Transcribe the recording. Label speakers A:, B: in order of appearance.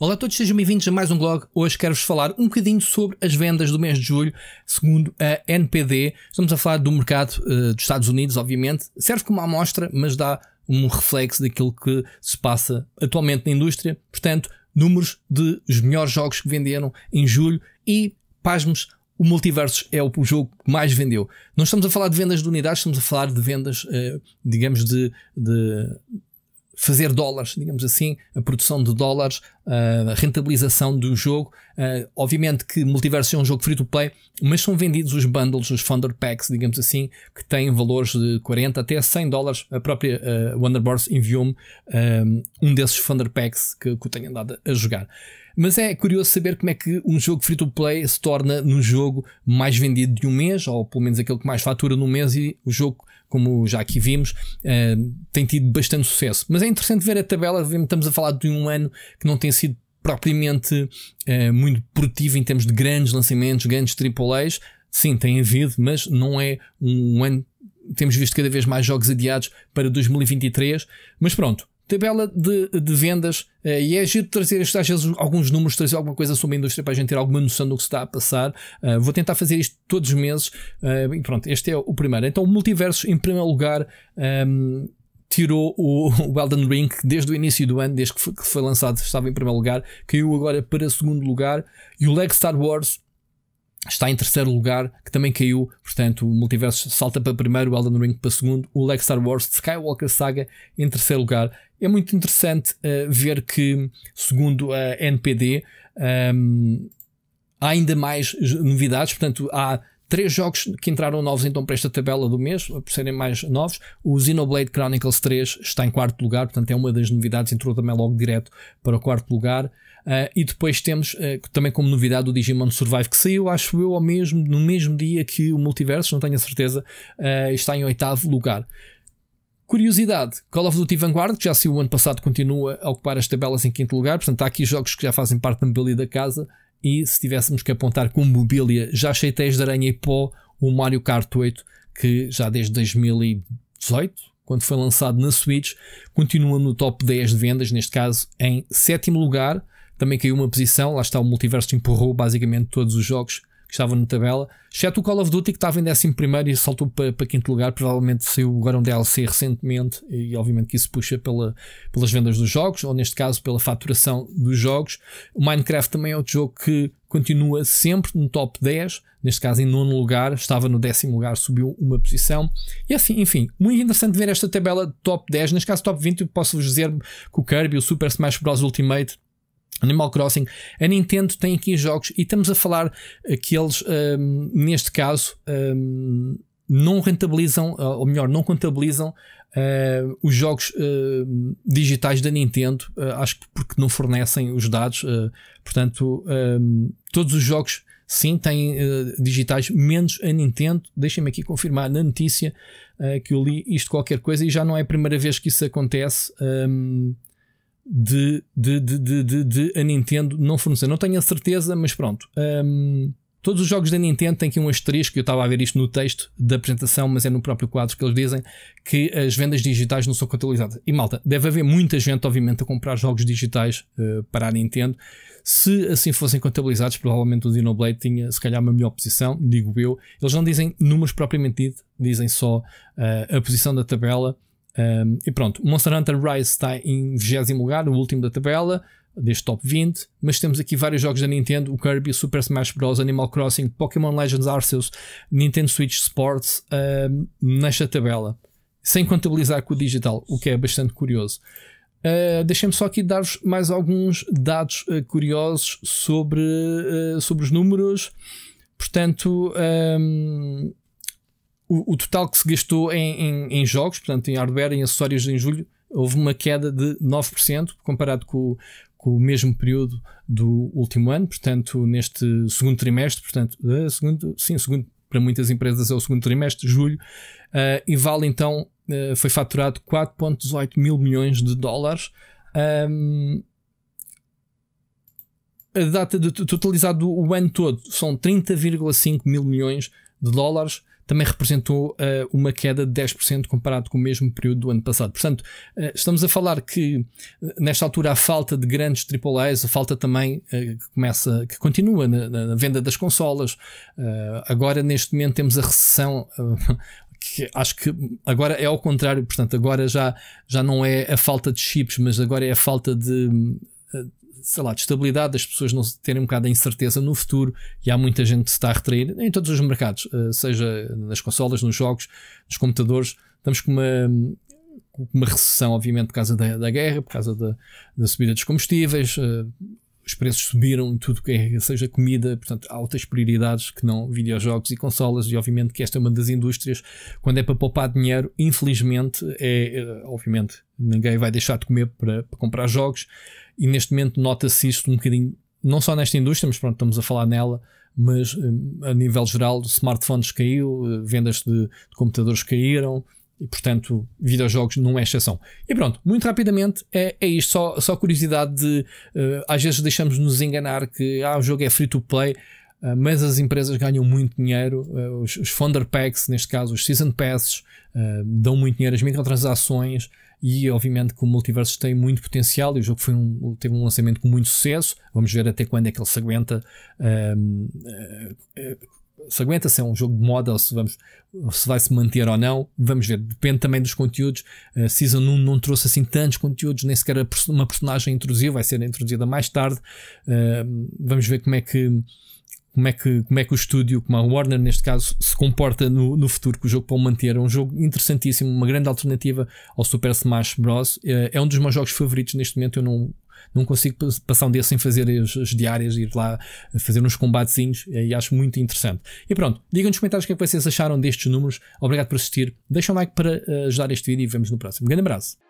A: Olá a todos, sejam bem-vindos a mais um blog. Hoje quero-vos falar um bocadinho sobre as vendas do mês de julho, segundo a NPD. Estamos a falar do mercado uh, dos Estados Unidos, obviamente. Serve como amostra, mas dá um reflexo daquilo que se passa atualmente na indústria. Portanto, números dos melhores jogos que venderam em julho e, pasmos, o Multiversos é o jogo que mais vendeu. Não estamos a falar de vendas de unidades, estamos a falar de vendas, uh, digamos, de, de fazer dólares, digamos assim, a produção de dólares ah, rentabilização do jogo. Uh, obviamente que Multiverso é um jogo free to play, mas são vendidos os bundles, os Founder Packs, digamos assim, que têm valores de 40 até 100 dólares. A própria uh, ah, Wonderboards enviou-me um, um, desses Founder Packs que, que eu tenho andado a jogar. Mas é curioso saber como é que um jogo free to play se torna no jogo mais vendido de um mês, ou pelo menos aquele que mais fatura no mês, e o jogo, como já aqui vimos, uh, tem tido bastante sucesso. Mas é interessante ver a tabela, estamos a falar de um ano que não tem sido sido propriamente eh, muito produtivo em termos de grandes lançamentos, grandes AAAs. Sim, tem havido, mas não é um ano. Temos visto cada vez mais jogos adiados para 2023. Mas pronto, tabela de, de vendas. Uh, e é giro trazer às vezes alguns números, trazer alguma coisa sobre a indústria para a gente ter alguma noção do que se está a passar. Uh, vou tentar fazer isto todos os meses. Uh, e pronto, este é o primeiro. Então, multiversos em primeiro lugar. Um, ehm, tirou o, o Elden Ring desde o início do ano, desde que foi, que foi lançado, estava em primeiro lugar, caiu agora para segundo lugar e o Lego Star Wars está em terceiro lugar, que também caiu. Portanto, o multiverso salta para primeiro, o Elden Ring para segundo, o Lego Star Wars Skywalker Saga em terceiro lugar. É muito interessante uh, ver que, segundo a NPD, um, ehm, há ainda mais novidades. Portanto, há Três jogos que entraram novos então para esta tabela do mês, por serem mais novos. O Xenoblade Chronicles 3 está em quarto lugar, portanto é uma das novidades, entrou também logo direto para o quarto lugar. Uh, e depois temos uh, também como novidade o Digimon Survive, que saiu, acho eu, ao mesmo, no mesmo dia que o Multiverso, não tenho a certeza, uh, está em oitavo lugar. Curiosidade, Call of Duty Vanguard, que já saiu o ano passado, continua a ocupar as tabelas em quinto lugar, portanto há aqui jogos que já fazem parte da mobília da casa e se tivéssemos que apontar com mobília, já achei teias de aranha e pó o Mario Kart 8, que já desde 2018, quando foi lançado na Switch, continua no top 10 de vendas, neste caso em sétimo lugar. Também caiu uma posição, lá está o multiverso empurrou basicamente todos os jogos que estava na tabela, exceto o Call of Duty que estava em 11 e saltou para, para quinto lugar. Provavelmente saiu agora um DLC recentemente, e obviamente que isso puxa pela, pelas vendas dos jogos, ou neste caso pela faturação dos jogos. O Minecraft também é outro jogo que continua sempre no top 10, neste caso em nono lugar, estava no décimo lugar, subiu uma posição. E assim, enfim, muito interessante ver esta tabela de top 10, neste caso top 20, posso-vos dizer que o Kirby, o Super Smash Bros. Ultimate Animal Crossing, a Nintendo tem aqui jogos e estamos a falar que eles, um, neste caso, um, não rentabilizam, ou melhor, não contabilizam Uh, os jogos uh, digitais da Nintendo, uh, acho que porque não fornecem os dados, portanto, todos os jogos sim têm digitais, menos a Nintendo. Deixem-me aqui confirmar na notícia que eu li isto qualquer coisa e já não é a primeira vez que isso acontece. Um, de, de, de, de, de a Nintendo não fornecer. Não tenho a certeza, mas pronto. Um, todos os jogos da Nintendo têm aqui um asterisco, eu estava a ver isto no texto da apresentação, mas é no próprio quadro que eles dizem que as vendas digitais não são contabilizadas. E malta, deve haver muita gente, obviamente, a comprar jogos digitais uh, para a Nintendo. Se assim fossem contabilizados, provavelmente o Xenoblade tinha se calhar uma melhor posição, digo eu. Eles não dizem números propriamente dito, dizem só uh, a posição da tabela um, e pronto, Monster Hunter Rise está em 20 lugar, o último da tabela, deste top 20. Mas temos aqui vários jogos da Nintendo: o Kirby, Super Smash Bros., Animal Crossing, Pokémon Legends Arceus, Nintendo Switch Sports, um, nesta tabela. Sem contabilizar com o digital, o que é bastante curioso. Uh, Deixem-me só aqui dar-vos mais alguns dados uh, curiosos sobre, uh, sobre os números. Portanto, um, o, o total que se gastou em, em, em, jogos, portanto, em hardware, em acessórios em julho, houve uma queda de 9% comparado com, com o mesmo período do último ano, portanto, neste segundo trimestre, portanto, eh, segundo, sim, segundo para muitas empresas é o segundo trimestre, julho, uh, e vale então, uh, foi faturado 4,18 mil milhões de dólares. Um, a data de totalizado o ano todo são 30,5 mil milhões de dólares, também representou uh, uma queda de 10% comparado com o mesmo período do ano passado. Portanto, uh, estamos a falar que eh, nesta altura a falta de grandes AAAs, a falta também uh, que começa, que continua na, na venda das consolas. agora, neste momento, temos a recessão que acho que agora é ao contrário, portanto, agora já, já não é a falta de chips, mas agora é a falta de sei lá, de estabilidade, das pessoas não terem um bocado de incerteza no futuro e há muita gente que se está a retrair em todos os mercados, eh, seja nas consolas, nos jogos, nos computadores. Estamos com uma, uma recessão, obviamente, por causa da, da guerra, por causa da, da subida dos combustíveis, eh, os preços subiram em tudo que é, seja comida, portanto, altas prioridades que não videojogos e consolas, e obviamente que esta é uma das indústrias, quando é para poupar dinheiro, infelizmente, é, é, obviamente, ninguém vai deixar de comer para, para comprar jogos, e neste momento nota-se isto um bocadinho, não só nesta indústria, mas pronto, estamos a falar nela, mas hum, a nível geral, smartphones caiu, eh, vendas de, de computadores caíram, e portanto, videojogos não é exceção. E pronto, muito rapidamente é, é isto. Só, só curiosidade de uh, às vezes deixamos nos enganar que ah, o jogo é free to play, uh, mas as empresas ganham muito dinheiro. Uh, os, os Founder Packs, neste caso, os Season Passes, dão muito dinheiro, as microtransações. E obviamente que o multiverso tem muito potencial e o jogo foi um, teve um lançamento com muito sucesso. Vamos ver até quando é que ele se aguenta ehm, se aguenta, se é um jogo de moda ou se, vamos, se vai se manter ou não, vamos ver. Depende também dos conteúdos. A eh, Season 1 não trouxe assim tantos conteúdos, nem sequer uma personagem introduziu, vai ser introduzida mais tarde. Eh, vamos ver como é que. Como é, que, como é que o estúdio, como a Warner neste caso, se comporta no, no futuro que o jogo pode manter? É um jogo interessantíssimo, uma grande alternativa ao Super Smash Bros. Eh, é um dos meus jogos favoritos neste momento. Eu não, não consigo passar um dia sem fazer as, as diárias, ir lá fazer uns combatezinhos eh, e acho muito interessante. E pronto, digam nos comentários o que é que vocês acharam destes números. Obrigado por assistir. Deixem um like para eh, ajudar este vídeo e vemos no próximo. Um grande abraço.